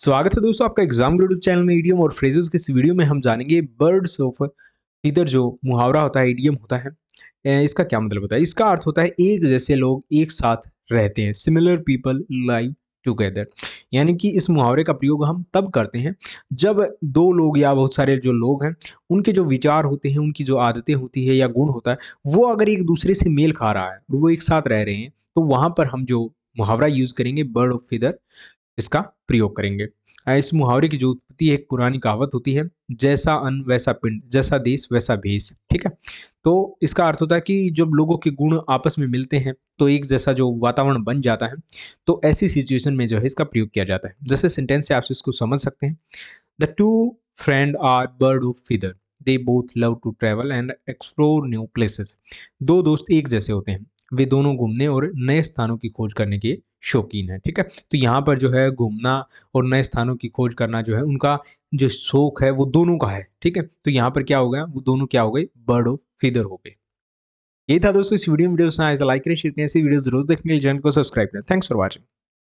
स्वागत है दोस्तों आपका एग्जाम यूट्यूब चैनल में ईडीएम और फ्रेजेस के इस वीडियो में हम जानेंगे बर्ड्स ऑफ इधर जो मुहावरा होता है ईडीएम होता है इसका क्या मतलब होता है इसका अर्थ होता है एक जैसे लोग एक साथ रहते हैं सिमिलर पीपल लाइव टुगेदर यानी कि इस मुहावरे का प्रयोग हम तब करते हैं जब दो लोग या बहुत सारे जो लोग हैं उनके जो विचार होते हैं उनकी जो आदतें होती है या गुण होता है वो अगर एक दूसरे से मेल खा रहा है और वो एक साथ रह रहे हैं तो वहाँ पर हम जो मुहावरा यूज़ करेंगे बर्ड ऑफ फिदर इसका प्रयोग करेंगे इस मुहावरे की जो उत्पत्ति एक पुरानी कहावत होती है जैसा अन्न वैसा पिंड जैसा देश वैसा भेष ठीक है तो इसका अर्थ होता है कि जब लोगों के गुण आपस में मिलते हैं तो एक जैसा जो वातावरण बन जाता है तो ऐसी सिचुएशन में जो है इसका प्रयोग किया जाता है जैसे सेंटेंस से आप इसको समझ सकते हैं the two friend are bird of feather they both love to travel and explore new places दो दोस्त एक जैसे होते हैं वे दोनों घूमने और नए स्थानों की खोज करने के शौकीन है ठीक है तो यहाँ पर जो है घूमना और नए स्थानों की खोज करना जो है उनका जो शौक है वो दोनों का है ठीक है तो यहाँ पर क्या हो गया वो दोनों क्या हो गए बर्ड ऑफ फीदर हो गए ये था दोस्तों इस वीडियो में वीडियो लाइक तो करें शेयर करें ऐसी वीडियो जरूर देखने के लिए चैनल को सब्सक्राइब करें थैंक्स फॉर वॉचिंग